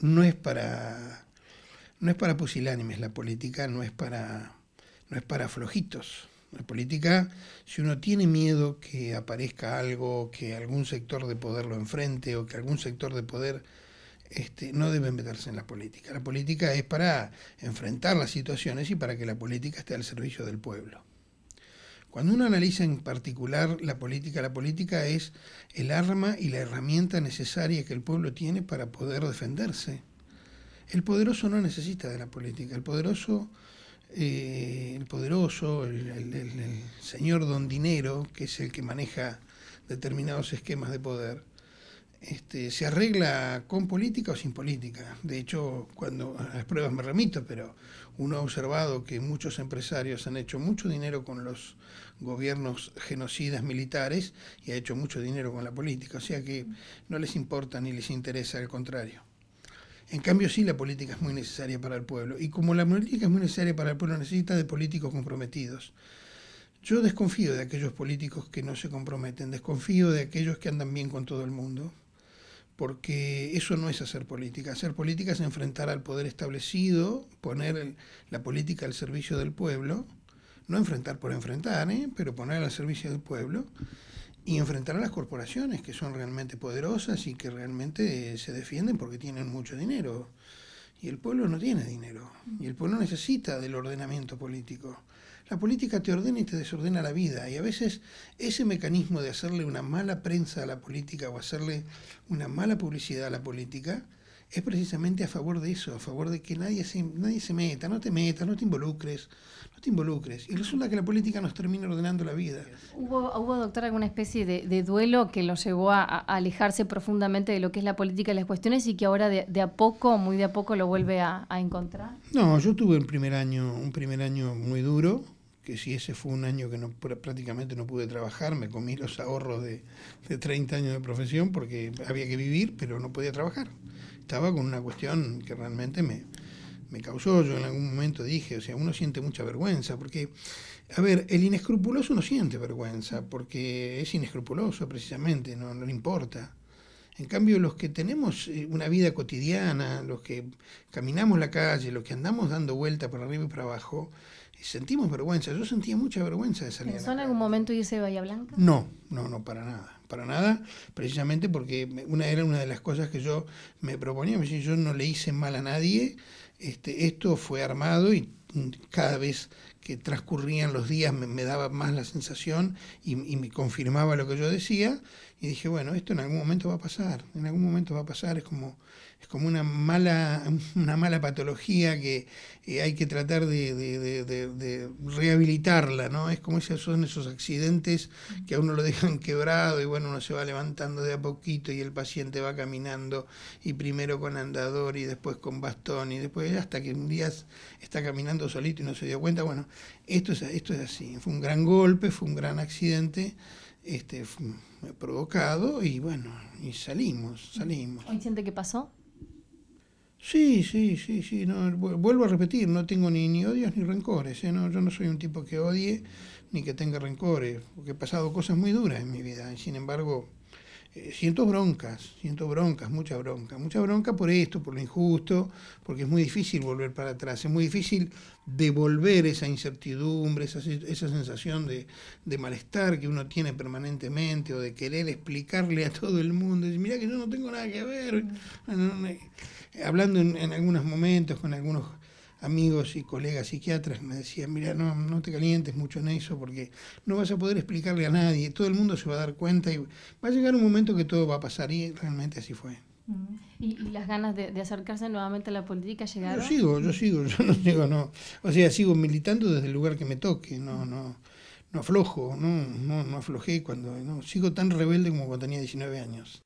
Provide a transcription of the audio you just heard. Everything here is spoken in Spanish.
no es para, no es para pusilánimes la política, no es para, no es para flojitos. La política, si uno tiene miedo que aparezca algo, que algún sector de poder lo enfrente o que algún sector de poder este, no debe meterse en la política. La política es para enfrentar las situaciones y para que la política esté al servicio del pueblo. Cuando uno analiza en particular la política, la política es el arma y la herramienta necesaria que el pueblo tiene para poder defenderse. El poderoso no necesita de la política, el poderoso, eh, el poderoso, el señor don dinero, que es el que maneja determinados esquemas de poder, este, se arregla con política o sin política. De hecho, cuando a las pruebas me remito, pero uno ha observado que muchos empresarios han hecho mucho dinero con los gobiernos genocidas militares y ha hecho mucho dinero con la política. O sea que no les importa ni les interesa, al contrario. En cambio, sí, la política es muy necesaria para el pueblo. Y como la política es muy necesaria para el pueblo, necesita de políticos comprometidos. Yo desconfío de aquellos políticos que no se comprometen, desconfío de aquellos que andan bien con todo el mundo, porque eso no es hacer política. Hacer política es enfrentar al poder establecido, poner la política al servicio del pueblo, no enfrentar por enfrentar, ¿eh? pero poner al servicio del pueblo y enfrentar a las corporaciones que son realmente poderosas y que realmente eh, se defienden porque tienen mucho dinero. Y el pueblo no tiene dinero. Y el pueblo necesita del ordenamiento político. La política te ordena y te desordena la vida. Y a veces ese mecanismo de hacerle una mala prensa a la política o hacerle una mala publicidad a la política es precisamente a favor de eso, a favor de que nadie se, nadie se meta, no te metas, no te involucres, no te involucres. Y resulta que la política nos termina ordenando la vida. ¿Hubo, hubo doctor, alguna especie de, duelo que lo llevó a, alejarse profundamente de lo que es la política y las cuestiones y que ahora de, a poco, muy de a poco, lo vuelve a, a encontrar? No, yo tuve un primer año, un primer año muy duro si ese fue un año que no, prácticamente no pude trabajar, me comí los ahorros de, 30 años de profesión porque había que vivir, pero no podía trabajar. Estaba con una cuestión que realmente me, me causó, yo en algún momento dije, o sea, uno siente mucha vergüenza, porque, a ver, el inescrupuloso no siente vergüenza, porque es inescrupuloso precisamente, no, no le importa. En cambio, los que tenemos eh, una vida cotidiana, los que caminamos la calle, los que andamos dando vuelta para arriba y para abajo, eh, sentimos vergüenza. Yo sentía mucha vergüenza de salir. ¿Pensó en algún momento y de Bahía Blanca? No, no, no, para nada. Para nada, precisamente porque una era una de las cosas que yo me proponía. Me yo no le hice mal a nadie. Este, esto fue armado y mm, cada vez que transcurrían los días me, daba más la sensación y, me confirmaba lo que yo decía y dije, bueno, esto en algún momento va a pasar, en algún momento va a pasar, es como, es como una, mala, una mala patología que eh, hay que tratar de, rehabilitarla, ¿no? Es como esos, son esos accidentes que a uno lo dejan quebrado y bueno, uno se va levantando de a poquito y el paciente va caminando y primero con andador y después con bastón y después hasta que un día está caminando solito y no se dio cuenta, bueno, esto es, esto es así, fue un gran golpe, fue un gran accidente este, provocado y bueno, y salimos, salimos. ¿Hoy siente que pasó? Sí, sí, sí, sí, vuelvo a repetir, no tengo ni, ni odios ni rencores, ¿eh? yo no soy un tipo que odie ni que tenga rencores, porque he pasado cosas muy duras en mi vida, sin embargo eh, siento broncas, siento broncas, mucha bronca, mucha bronca por esto, por lo injusto, porque es muy difícil volver para atrás, es muy difícil devolver esa incertidumbre, esa, esa sensación de, malestar que uno tiene permanentemente o de querer explicarle a todo el mundo, decir, mira que yo no tengo nada que ver, mm. eh, hablando en, en algunos momentos con algunos amigos y colegas psiquiatras me decían, mira, no, no te calientes mucho en eso porque no vas a poder explicarle a nadie, todo el mundo se va a dar cuenta y va a llegar un momento que todo va a pasar y realmente así fue. Mm. ¿Y, las ganas de, acercarse nuevamente a la política llegaron? Yo sigo, yo sigo, yo no sigo, no. O sea, sigo militando desde el lugar que me toque, no, no, no aflojo, no, no, no aflojé cuando, no, sigo tan rebelde como cuando tenía 19 años.